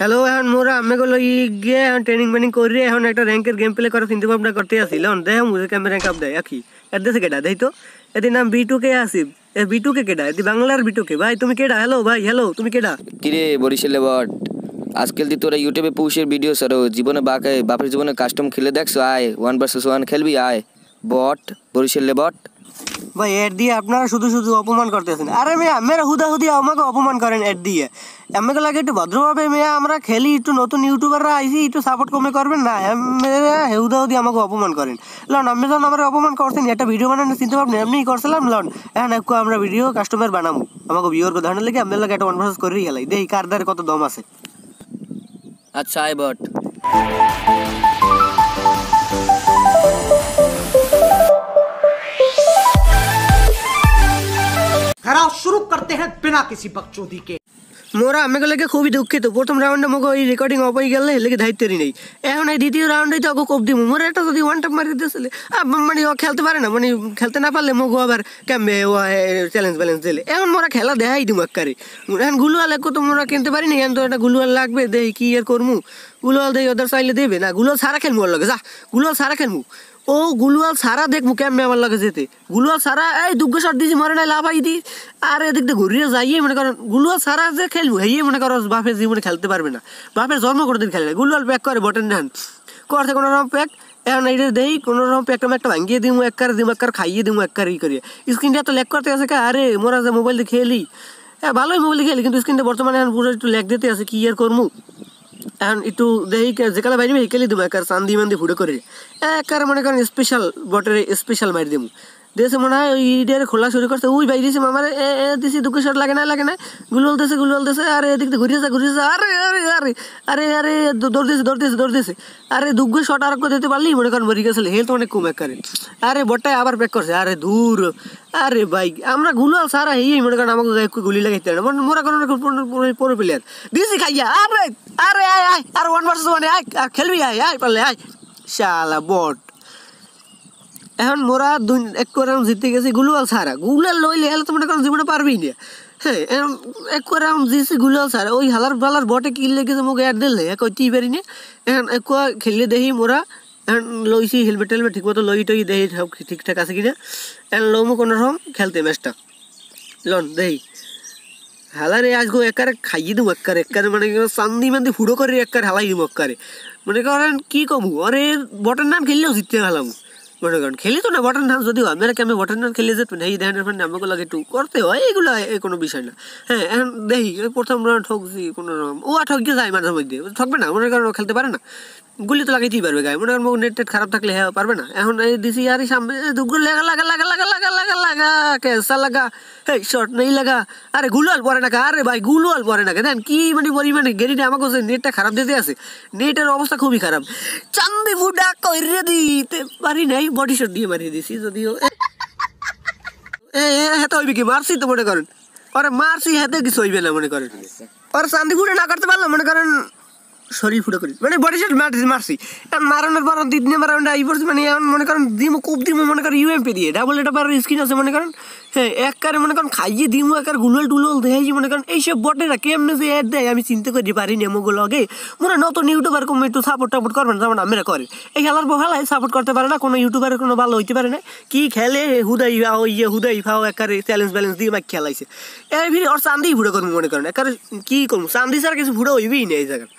Hello এখন মোরা আমি গেলো ই গিয়ে এখন ট্রেনিং মেনিং করি এখন একটা র্যাঙ্কের গেম প্লে করা চিন্তা ভাবনা করতে আসিল এখন দেখ মুজিকে আমি র্যাঙ্ক আপ দেয় আখি এর দেশে কেটা দেই তো এদের নাম বি টু কে আসিফ এ বি টু কে কেটা এদি বাংলার বি টু কে ভাই তুমি কেটা হ্যালো ভাই হ্যালো তুমি কেডা কিরে বরিশালে বট আজকাল তুই তোরা ইউটিউবে পৌঁছে ভিডিও সারো জীবনে বাকে বাপের জীবনে কাস্টম খেলে দেখছো আয় ওয়ান ভার্সেস ওয়ান খেলবি আয় বট বরিশালে বট ভাই এর দিয়ে আপনারা শুধু শুধু অপমান করতেছেন আরে মেয়া মেয়েরা হুদা হুদিয়া আমাকে অপমান করেন এর দিয়ে আমাকে লাগে একটু ভদ্রভাবে মেয়া আমরা খেলি একটু নতুন ইউটিউবাররা আইসি একটু সাপোর্ট কমে করবেন না হুদা হুদি আমাকে অপমান করেন লন আমি যখন আমার অপমান করছেন একটা ভিডিও বানানো চিন্তা ভাবনি এমনিই করছিলাম লন এখন একটু আমরা ভিডিও কাস্টমার বানাবো আমাকে ভিউর ধারণা লেগে আমাদের লাগে একটা কনভার্স করেই গেলাই দেখি কার দ্বারে কত দম আছে আচ্ছা আই বট না কিসি বাকচোদি কে মোরা আমি লাগে খুবই দুঃখিত প্রথম রাউন্ডে মোকে ওই রেকর্ডিং অপাই গেলে লেগে দায়িত্বেরই নেই এখন এই দ্বিতীয় রাউন্ডে তো ওকে কোপ দিব মোরা এটা যদি ওয়ান টাপ মারি দিয়েছিলে মানে ও খেলতে পারে না মানে খেলতে না পারলে মোকে আবার কেমবে ও চ্যালেঞ্জ ব্যালেন্স দিলে এখন মোরা খেলা দেখাই দিব এককারে এখন গুলুয়াল এক তো মোরা কিনতে পারিনি এখন তো এটা গুলুয়াল লাগবে দেই কি আর করমু গুলোয়াল দেখি ওদের চাইলে দেবে না গুলোয়াল সারা খেলবো ওর লগে যা গুলোয়াল সারা খেলবো ও গুলোয়াল সারা দেখবো কেমনে আমার লগে যেতে গুলোয়াল সারা এই দুগ্গ সর দিয়েছি মরে নাই লাফাই দি আর এদিক দিয়ে ঘুরিয়ে যাইয়ে মনে করেন গুলোয়াল সারা যে খেলবো হেয়ে মনে করো বাপের জীবনে খেলতে পারবে না বাপের জন্ম করে দিন খেলে গুলোয়াল প্যাক করে বটেন ডান করতে কোনো রকম প্যাক এখন এটা দেই কোনো রকম প্যাক প্যাকটা একটা ভাঙিয়ে দিমু এককার দিমু এককার খাইয়ে দিমু এককার ই করিয়ে স্ক্রিনটা তো ল্যাক করতে আসে কে আরে মোরা যে মোবাইল দিয়ে খেলি হ্যাঁ ভালোই মোবাইল খেলি কিন্তু স্ক্রিনটা বর্তমানে এখন পুরো একটু ল্যাক দিতে আছে কি আর করবো এখন একটু দেহি যেকালে বাইরে হেকালি দেবো একার চান্দি মান্দি ফুটো করে একার মনে করেন স্পেশাল বটের স্পেশাল মারি দেবো দেশে মনে হয় ওই ইডিয়ার খোলা শুরু করছে ওই ভাই দিয়েছে আমার এ এ দিছি দুঃখ শট লাগে না লাগে না গুলো দেশে গুলো দেশে আরে এদিক ঘুরে যা ঘুরে যা আরে আরে আরে আরে আরে দৌড় দিয়েছে দৌড় দিয়েছে দৌড় দিয়েছে আরে দুঃখ শট আর দিতে পারলি মনে করেন মরি গেছিল হেলথ অনেক কমে করে আরে বটাই আবার ব্যাক করছে আরে দূর আরে ভাই আমরা গুলো সারা হেই মনে করেন আমাকে গুলি লাগাইতে পারে মোরা করেন পুরো প্লেয়ার দিয়েছি খাইয়া আরে আরে আয় আয় আর ওয়ান ভার্সেস ওয়ান আয় খেলবি আয় আয় পারলে আয় শালা বট এখন মোরা দুই এক করে জিতে গেছি গুলুয়াল সারা গুলাল লইলে হেলে তো মনে করো জীবনে পারবি না হ্যাঁ এরম এক করে জিতছি গুলাল সারা ওই হালার বালার বটে কিনলে লেগেছে মোক অ্যাড দিলে এক কইতেই পারি না এখন এক খেললে দেখি মোরা এখন লইছি হেলমেট টেলমেট ঠিক মতো লই টই দেহি সব ঠিকঠাক আছে কিনা এখন মো কোনো রকম খেলতে ম্যাচটা লন দেহি হালারে আজগো একারে খাইয়ে দেবো একারে একারে মানে চান্দি মান্দি ফুড়ো করে একারে হালাই দেবো একারে মনে করেন কী কমু অরে বটের নাম খেললেও জিততে হালামু মনে খেলি তো না বটন ডান্স যদিও আমি ডান্স খেলে এই মানে আমাকে লাগে একটু করতে হয় এগুলো কোনো বিষয় না হ্যাঁ এখন দেখি প্রথম রাউন্ড ঠকছি কোনো ও ঠকিয়ে যায় মাঝে মধ্যে ঠকবে না মনে খেলতে পারে না গুলি তো লাগাইতেই পারবে গায়ে মনে করেন নেট টেট খারাপ থাকলে হ্যাঁ পারবে না এখন এই দিছি আর সামনে দুগুলো লাগা লাগা লাগা লাগা লাগা লাগা লাগা লাগা শর্ট নেই লাগা আরে গুলো আল পরে নাকা আরে ভাই গুলো আল পরে নাকা দেন কি মানে পরিমাণে গেরিটা আমাকে যে নেটটা খারাপ দিতে আছে নেটের অবস্থা খুবই খারাপ চান্দি ফুটা কইরে দিতে পারি নাই বডি শট দিয়ে মারিয়ে দিছি যদিও হেতে হইবে কি মারছি তো মনে করেন আরে মারছি হেতে কিছু হইবে না মনে করেন আর শান্তি ফুটে না করতে পারলাম মনে করেন শরীর ফুটে করি মানে বডি শট মারছি মারছি মারানোর পর দিন রাউন্ড আই পড়ছে মানে এমন মনে করেন দিমু কোপ দিমু মনে করেন ইউএমপি দিয়ে ডাবল এটা পার স্ক্রিন আছে মনে করেন হ্যাঁ এক কারে মনে করেন খাইয়ে দিমু একার গুলল টুলোল দেখাইছি মনে করেন এইসব বটেরা কেমনে যে অ্যাড দেয় আমি চিন্তা করি পারি নেমোগুলো আগে মনে হয় নতুন ইউটিউবার কম একটু সাপোর্ট টাপোর্ট করবে যেমন আমরা করে এই খেলার খেলায় সাপোর্ট করতে পারে না কোনো ইউটিউবার কোনো ভালো হইতে পারে না কি খেলে হুদাই ফাও ইয়ে হুদাই ফাও একারে চ্যালেঞ্জ ব্যালেন্স দিয়ে মাকে খেলাইছে এর ভিড়ে ওর চান্দি ভুড়ো করবো মনে করেন একারে কি করবো চান্দি ছাড়া কিছু ভুড়ো হইবেই না এই জায়গায়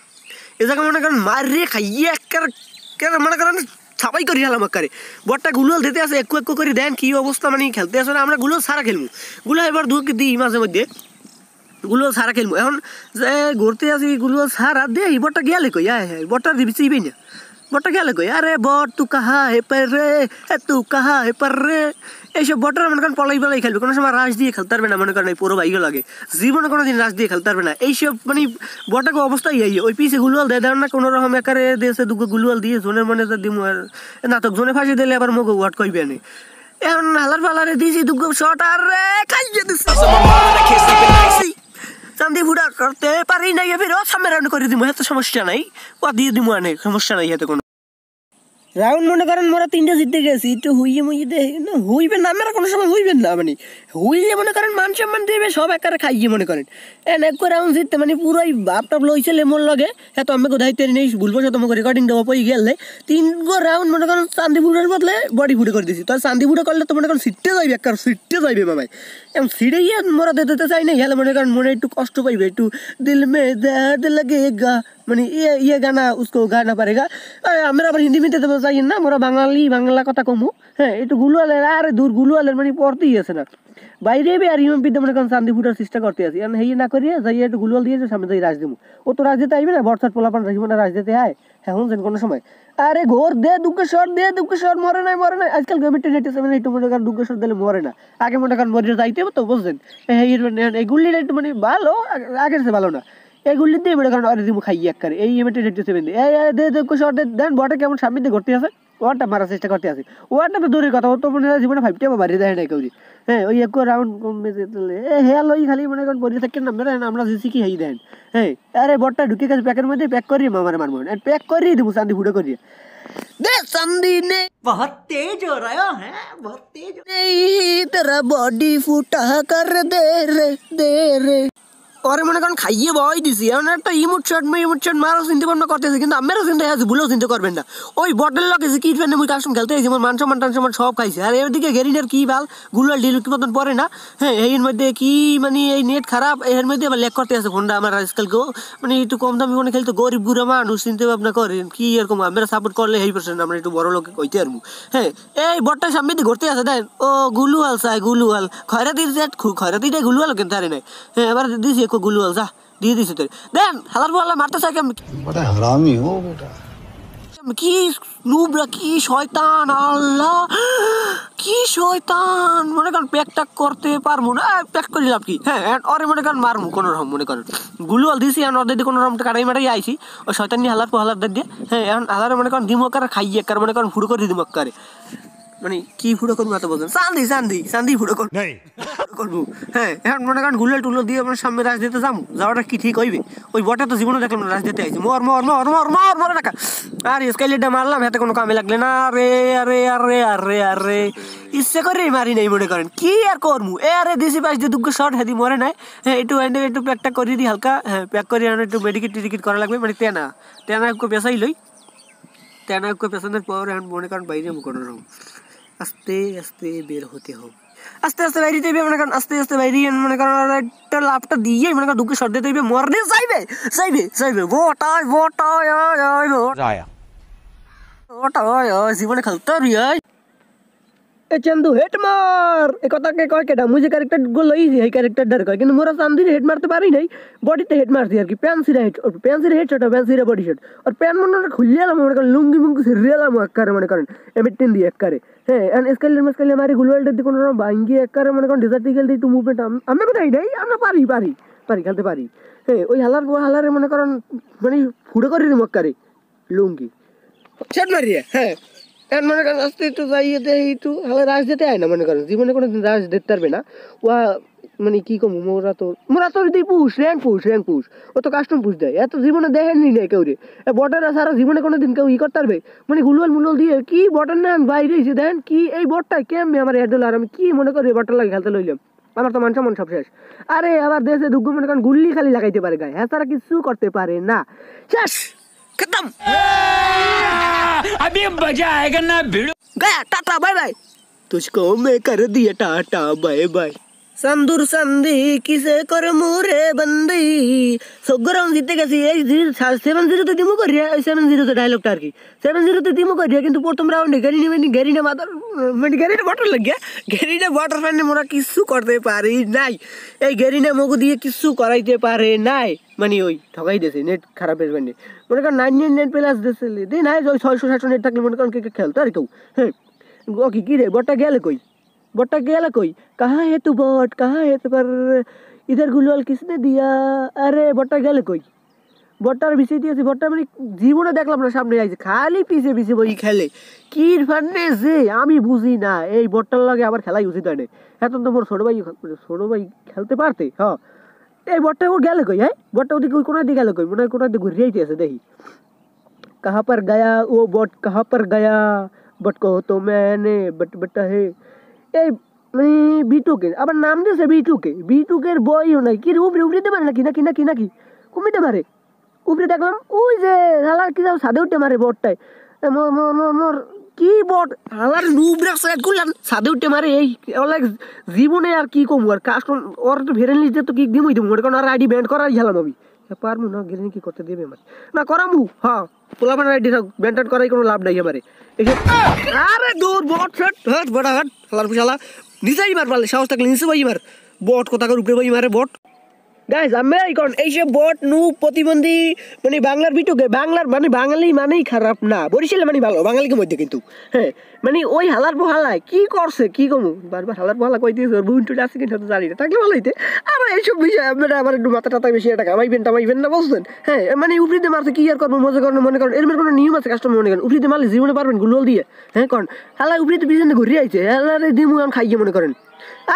এ জায়গা মনে করেন মারিয়ে খাইয়ে একের মনে করেন ছাপাই করি হলাম আকারে বটটা গুলোল দিতে আসে একু একু করে দেন কি অবস্থা মানে খেলতে আসে আমরা গুলো সারা খেলবো গুলো এবার দুঃখ দিই মাঝে মধ্যে গুলো সারা খেলবো এখন যে ঘুরতে আসি গুলো সারা দে এই বটটা গেলে কই হ্যাঁ হ্যাঁ বটটা দিবি চিবি না বটটা খেয়াল কই আরে বট তু কাহা হে পার রে তু কাহা হে পার রে এইসব বটের মনে করেন পলাই পলাই খেলবে কোনো সময় রাশ দিয়ে খেলতে পারবে না মনে করেন এই পুরো ভাইগুলো লাগে জীবনে কোনো দিন রাশ দিয়ে খেলতে পারবে না এইসব মানে বটাকে অবস্থাই ইয়াই ওই পিছে গুলুয়াল দেয় দেন না কোনো রকম একারে দিয়েছে দুগো গুলুয়াল দিয়ে জোনের মনে দিম আর নাটক জোনে ফাঁসি দিলে আবার মগো ওয়াট কইবে না এখন হালার ফালারে দিয়েছি দুগো শট আর রে খাইয়ে দিছি করতে পারি না এবার সামনে রান করে দিব এত সমস্যা নাই ও দিয়ে দিব অনেক সমস্যা নাই এতে কোনো রাউন্ড মনে করেন মোরা তিনটা জিতে গেছি একটু হুইয়ে মুইয়ে দে হুইবে না আমরা কোনো সময় হুইবেন না মানে হুইলে মনে করেন মান সম্মান দিবে সব একারে খাইয়ে মনে করেন এন এক রাউন্ড জিততে মানে পুরোই বাপ টাপ লইছে লেমন লগে হ্যাঁ তো আমি কোথায় তেরে নেই ভুলবো সে তোমাকে রেকর্ডিং দেবো পই গেলে তিন গো রাউন্ড মনে করেন চান্দিপুরের বদলে বডি ফুটে করে দিছি তো চান্দিপুরে করলে তো মনে করেন সিটতে যাইবে একার সিটতে যাইবে বাবাই এবং সিটে গিয়ে মোরা দিতে চাই না গেলে মনে করেন মনে একটু কষ্ট পাইবে একটু দিল মে দর্দ গা মানে ইয়ে ইয়ে গানা উসকো গানা পারেগা আমরা আবার হিন্দি মিনতে দেবো যাই না আমরা বাঙালি বাংলা কথা কমু হ্যাঁ একটু গুলুয়ালের আর দূর গুলুয়ালের মানে পড়তেই আছে না বাইরে বি আর ইমাম বিদ্যা মনে করেন চান্দি ফুটার চেষ্টা করতে আছি কারণ হেই না করিয়ে যাই একটু গুলুয়াল দিয়ে সামনে যাই রাজ দেবো ও তো রাজ দিতে আইবে না বর্ষার পোলাপান রাখবে মানে না রাজ দিতে হ্যাঁ হ্যাঁ শুনছেন কোনো সময় আরে ঘোর দে দুর্গেশ্বর দে দুর্গেশ্বর মরে নাই মরে নাই আজকাল গভর্নমেন্ট নেটে সেভেন এইটু মনে করেন দুর্গেশ্বর দিলে মরে না আগে মনে করেন মরে যাইতে হবে তো বুঝছেন মানে, এই গুল্লিটা একটু মানে ভালো আগের সে ভালো না এইগুলি দিয়ে বেড়ে কারণ অরে রিমু একবারে এই এমএটি রেট সেভেন দিয়ে দেন বটে কেমন সামনে দিয়ে ঘুরতে আছে ওয়ানটা মারার চেষ্টা করতে আছে ওয়ানটা তো দূরের কথা ও মনে হয় জীবনে ফাইভটা মারি দেয় না কেউ হ্যাঁ ওই এক রাউন্ড কমে হেয়াল ওই খালি মনে করেন পরিয়ে থাকেন না মেরে আমরা জিসি কি হেই দেন হ্যাঁ আরে বটটা ঢুকে গেছে প্যাকের মধ্যে প্যাক করি মামার মারবো প্যাক করি দেবো চান্দি ফুটে করিয়ে दे संदी নে बहुत तेज हो रहा है बहुत तेज नहीं तेरा बॉडी फूटा कर दे रे दे रे পরে মনে করেন খাইয়ে বই দিছি এমন একটা ইমুট শট ইমুট শট মারও চিন্তা ভাবনা করতেছি কিন্তু আমারও চিন্তা আছে ভুলেও চিন্তা করবেন না ওই বটেল লগেছে কি ফেনে মুই কাস্টম খেলতে গেছি মান সম্মান টান সম্মান সব খাইছে আর এদিকে গেরিনের কি ভাল গুলো ডিল কি মতন পরে না হ্যাঁ এর মধ্যে কি মানে এই নেট খারাপ এর মধ্যে আবার লেক করতে আছে ফোনটা আমার আজকাল মানে একটু কম দামি ফোনে খেলতে গরিব গুড়া মানুষ চিন্তা ভাবনা করেন কি এরকম আমরা সাপোর্ট করলে এই পার্সেন্ট আমরা একটু বড় লোককে কইতে পারবো হ্যাঁ এই বটটার সামনে দিয়ে ঘুরতে আছে দেন ও গুলুয়াল সাই গুলুয়াল খয়রাতির খয়রাতিটা গুলুয়াল কিন্তু আরে নাই হ্যাঁ এবার দিছি দেখো গুলু আল যা দিয়ে দিছে তোর দেন হালার বলা মারতে চাই কেমন বড় হারামি ও বেটা কি নুবরা কি শয়তান আল্লাহ কি শয়তান মনে কর প্যাক ট্যাক করতে পারবো না প্যাক করলাম কি হ্যাঁ ওরে হ্যাঁ, মনে কর মারমু কোন রকম মনে কর গুলু আল দিছি আর ওদের কোন রকম কাটাই মারাই আইছি ও শয়তান নি হালার পো হালার দিয়ে হ্যাঁ এখন হালারে মনে করেন দিমকার খাইয়ে কার মনে কর ফুড় করে দিমকারে মানে কি ফুটো করবো এত বলছেন চান্দি চান্দি চান্দি ফুটো করবো করবো হ্যাঁ এখন মনে করেন গুল্লা টুল্লো দিয়ে আমার মানে সামনে রাজনীতিতে যাওয়াটা কি ঠিক হইবে ওই বটা তো জীবনে দেখলাম না রাজনীতি আইছে মর মর মর মর মর মর টাকা আর মারলাম কোনো কামে লাগলে না আরে আরে আরে আরে আরে ইচ্ছে করে মারি নাই মনে করেন কি আর করবো এ আরে দিছি পাশ দিয়ে দুঃখ শর্ট হেদি মরে নাই হ্যাঁ একটু এনে একটু প্যাকটা করিয়ে দিই হালকা হ্যাঁ প্যাক করিয়ে একটু মেডিকেট টিকিট করা লাগবে মানে তেনা তেনা একটু পেশাই লই তেনা একটু পেশানোর পর এখন মনে করেন বাইরে কোনো আস্তে আস্তে বের হতে হবে আস্তে আস্তে বাইরে যাইবে মনে করেন আস্তে আস্তে বাইরে মনে করেন একটা লাভটা দিয়ে মনে করেন ঢুকে সর দিতে হইবে মরনে যাইবে যাইবে যাইবে বটায় বটায় যায় বটায় জীবনে খেলতে পারবি এ চান্দু হেড মার এ কথা কে কয় কেটা মুঝে ক্যারেক্টার গুলো ইজি এই ক্যারেক্টারটার কয় কিন্তু মোরা চান্দু হেড মারতে পারি নাই বডিতে হেড মারছি আর কি প্যান্সিরা হেড প্যান্সিরা হেড শট প্যান্সিরা বডি শট আর প্যান মনে খুলিয়ে এলাম মনে করেন লুঙ্গি মুঙ্গি ছিড়ে এলাম এক কারে মনে করেন এমিটিন দিয়ে এক কারে হ্যাঁ escalate mascalate mari gulwal de কোনো রকম bangi একারে mone kon ডিজার্টিক্যাল খেলতে টু মুভমেন্ট আমি কোথায় নাই আমরা পারি পারি পারি খেলতে পারি হ্যাঁ ওই হালার হালারে মনে করেন মানে ফুড়ে করি মক্কারে লুঙ্গি সেট মারি হ্যাঁ এখন মনে করেন আস্তে একটু যাইয়ে দেয় একটু হালে রাশ দিতে হয় না মনে করেন জীবনে কোনো দিন রাশ দিতে পারবে না ওয়া মানে কি কম মোরা তোর মোরা তোর দিয়ে পুষ র্যাঙ্ক পুষ র্যাঙ্ক পুষ ও তো কাস্টম পুষ দেয় এত জীবনে দেখেনি না কেউ রে বটাররা সারা জীবনে কোনো দিন কেউ ই করতে পারবে মানে হুলুয়াল মুলুল দিয়ে কি বটার না বাইরে এসে দেখেন কি এই বটটা কেমনি আমার এড আর আমি কি মনে করি বটার লাগে খেলতে লইলাম আমার তো মান সব শেষ আরে আবার দেশে দুঃখ মনে করেন গুল্লি খালি লাগাইতে পারে গায়ে হ্যাঁ তারা কিছু করতে পারে না শেষ খতম अभी মজা আয়েগা না ভিড়ো গায়া টাটা বাই বাই तुझको मैं কর দিয়ে টাটা বাই বাই संदूर संदी किसे कर मुरे बंदी सोगरम जीते कैसी जीरो सेवन जीरो तो दिमो कर रहा है सेवन जीरो तो डायलॉग टार की सेवन जीरो तो दिमो कर रहा है किंतु पोर्टम राउंड गैरी गरीने में गैरी माता मैंने गरीने वाटर लग गया गरीने वाटर फैन ने मोरा किस्सू करते पारे নাই এই গেরি না মগু দিয়ে কিচ্ছু করাইতে পারে নাই মানে ওই ঠকাই দিয়েছে নেট বট গেল কই कहां है तू बट कहां है इस पर इधर गुलाल किसने दिया अरे बट গেল কই বটার বিসি দিয়েছি বট আমি জীবনে দেখলাম না সামনে আইছে খালি পিছে পিছে বই খেলে কিrdf করছে আমি বুঝি না এই বটার লাগে আবার খেলা ইউতনে এত তো মোর ছোট ভাই ছোট ভাই খেলতে পারতে हां ए বটটা ও গেল কই হ্যাঁ বটটা ওই কোন দিকে গেল কই মোনার কোনা দিকে রইতেছে দেখি कहां पर गया वो বট कहां पर गया बट को तो मैंने बट बटा है এই বিটুকে আবার নাম দিয়েছে বিটুকে বিটুকের বইও নাই কি রে উপরে উপরে দিতে পারে নাকি নাকি নাকি নাকি কমিতে পারে উপরে দেখলাম ওই যে হালার কি যাও সাদে উঠতে মারে বটটায় মোর মোর কি বট হালার নুবরা সাইড করলাম সাদে উঠতে মারে এই অনেক জীবনে আর কি কমু আর কাস্টম ওর ভেরেন লিস্টে তো কি দিমই দিমু কারণ আর আইডি ব্যান্ড করার গেলাম আমি পারমু না গেলে কি করতে দেবে আমার না করামু হ্যাঁ পোলাপান আইডি মেনটেন করাই কোনো লাভ নাই আমারে আরে দূর বট ফেট হট বড়া হট হালার পুশালা নিচেই মার পারলে সাহস থাকলে নিচে বাই মার বট কোথাকার উপরে বাই মারে বট গাইজ আমরা এখন যে বট নু প্রতিবন্ধী মানে বাংলার বিটুকে বাংলার মানে বাঙালি মানেই খারাপ না বরিশালে মানে ভালো বাঙালিকে মধ্যে কিন্তু হ্যাঁ মানে ওই হালার বহালায় কি করছে কি কমু বারবার হালার বহালা কই দিয়েছে ওর বুন টুটে আছে কিন্তু জানি না থাকলে ভালো হইতে আর এইসব বিষয়ে আপনারা আবার একটু মাথা টাতা বেশি এটা আমাইবেন টামাইবেন না বলছেন হ্যাঁ মানে উপরিতে মারতে কি আর করবো মজা করেন মনে করেন এরমের কোনো নিয়ম আছে কাস্টমার মনে করেন উপরিতে মারলে জীবনে পারবেন গুলোল দিয়ে হ্যাঁ কারণ হালা উপরিতে পিছনে ঘুরিয়ে আইছে হালারে দিমু খাইয়ে মনে করেন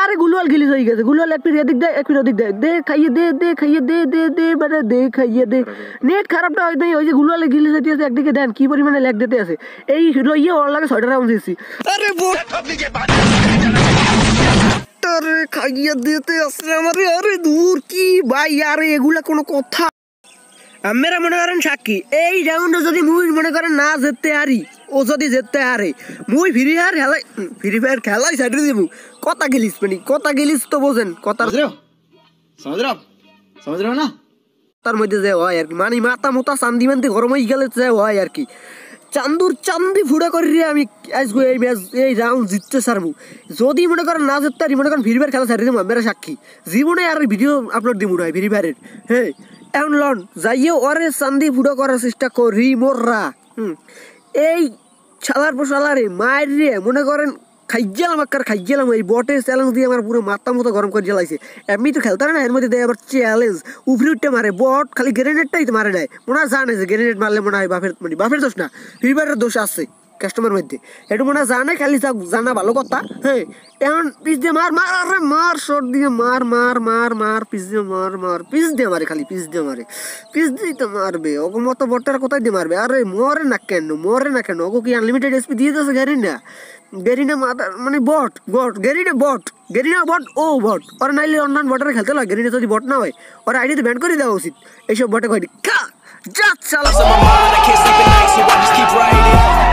আরে গুলোয়াল গিলিস হয়ে গেছে গুলোয়াল এক পিঠ এদিক দেয় এক পিঠ ওদিক দেয় দে খাইয়ে দে দে খাইয়ে দে দে দে মানে দে খাইয়ে দে নেট খারাপটা হয় নাই ওই যে গুলোয়ালে গিলিস হয়ে আছে একদিকে দেন কি পরিমাণে ল্যাগ দিতে আছে এই লইয়ে ওর লাগে ছয়টা রাউন্ড দিয়েছি আরে আরে খাইয়ে দিতে আসলে আমারে আরে দূর কি ভাই আরে এগুলা কোনো কথা আমরা মনে করেন সাক্ষী এই রাউন্ডে যদি মুভি মনে করেন না যেতে আরি ও যদি যেতে হারে মুই ফ্রি ফায়ার খেলাই ফ্রি ফায়ার খেলাই ছাড়ি দিব কথা গেলিস মানে কথা গেলিস তো বোঝেন কথা না তার মধ্যে যে হয় আর কি মানে মাথা মোতা চান্দি মান্দি গরম হয়ে গেলে যে হয় আর কি চান্দুর চান্দি ফুড়া করি আমি আজকে এই ম্যাচ এই রাউন্ড জিততে সারবো যদি মনে করেন না জিততে পারি মনে করেন ফ্রি ফায়ার খেলা ছাড়ি দেবো আমরা সাক্ষী জীবনে আর ভিডিও আপলোড দিব না ফ্রি ফায়ারের হ্যাঁ এখন লন যাইয়ে ওরে চান্দি ফুড়া করার চেষ্টা করি মোররা হুম এই ছালার পর সালারে মায়ের রে মনে করেন খাইজালাম একবার খাইজালাম এই বটের চ্যালেঞ্জ দিয়ে আমার পুরো মাথা মতো গরম করে জ্বালাইছে এমনি তো খেলতে না এর মধ্যে দেয় আবার চ্যালেঞ্জ উপরে উঠতে মারে বট খালি গ্রেনেডটাই তো মারে দেয় মনে হয় জানে যে গ্রেনেড মারলে মনে হয় বাফের মানে বাফের দোষ না ফিভারের দোষ আছে কাস্টমার মধ্যে একটু মনে জানে খালি যা জানা ভালো কথা হ্যাঁ এখন পিস দিয়ে মার মার আরে মার শর্ট দিয়ে মার মার মার মার পিস দিয়ে মার মার পিস দিয়ে মারে খালি পিস দিয়ে মারে পিস দিয়ে তো মারবে ওগো মত বটার কোথায় দিয়ে মারবে আরে মরে না কেন মরে না কেন ওগো কি আনলিমিটেড এসপি দিয়ে দিয়েছে গাড়ি না না মাদার মানে বট বট না বট না বট ও বট আর নাইলে অনলাইন বটার খেলতে লাগে গেরিনা যদি বট না হয় আইডি তো ব্যান করে দেওয়া উচিত এইসব বটে কয়টি just keep writing.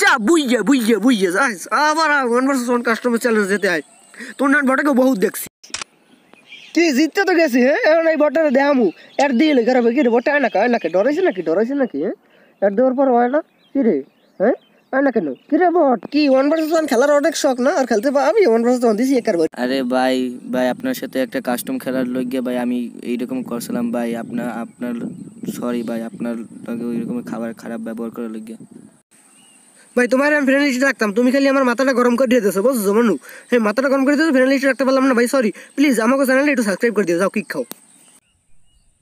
যা বুঝে বুঝে আবার ওয়ান কাস্টমার চ্যালেঞ্জ যেতে হয় তোর বহুত দেখছি জিততে তো গেছি হ্যাঁ কি রে না নাকি হ্যাঁ দেওয়ার পর না কি রে হ্যাঁ কেন বট কি ওয়ান খেলার অনেক শখ না আর খেলতে আমি ওয়ান আরে ভাই ভাই আপনার সাথে একটা কাস্টম খেলার লইগে ভাই আমি এইরকম করছিলাম ভাই আপনার আপনার সরি ভাই আপনার ওইরকম খাবার খারাপ ব্যবহার করার লইগে ভাই তোমার আমি ফ্রেন্ড লিস্টে রাখতাম তুমি খালি আমার মাথাটা গরম করে দিতেছো বুঝছো মানু হ্যাঁ মাথাটা গরম করে দিতেছো ফ্রেন্ড লিস্টে রাখতে পারলাম না ভাই সরি প্লিজ আমাকে চ্যানেলটা একটু সাবস্ক্রাইব করে দিয়ে যাও কি খাও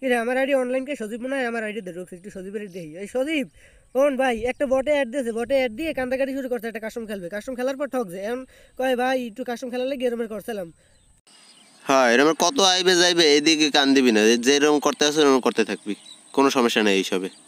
এরা আমার আইডি অনলাইনকে সজীব মনে হয় আমার আইডি রোগ একটু সজীবের দেখি এই সজীব কোন ভাই একটা বটে অ্যাড দিয়েছে বটে অ্যাড দিয়ে কান্দাকাটি শুরু করছে একটা কাস্টম খেলবে কাস্টম খেলার পর ঠকছে এখন কয় ভাই একটু কাস্টম খেলার লাগে এরমের করছিলাম হ্যাঁ এরম কত আইবে যাইবে এদিকে কান দিবি না যেরকম করতে আসো এরকম করতে থাকবি কোনো সমস্যা নেই এইসবে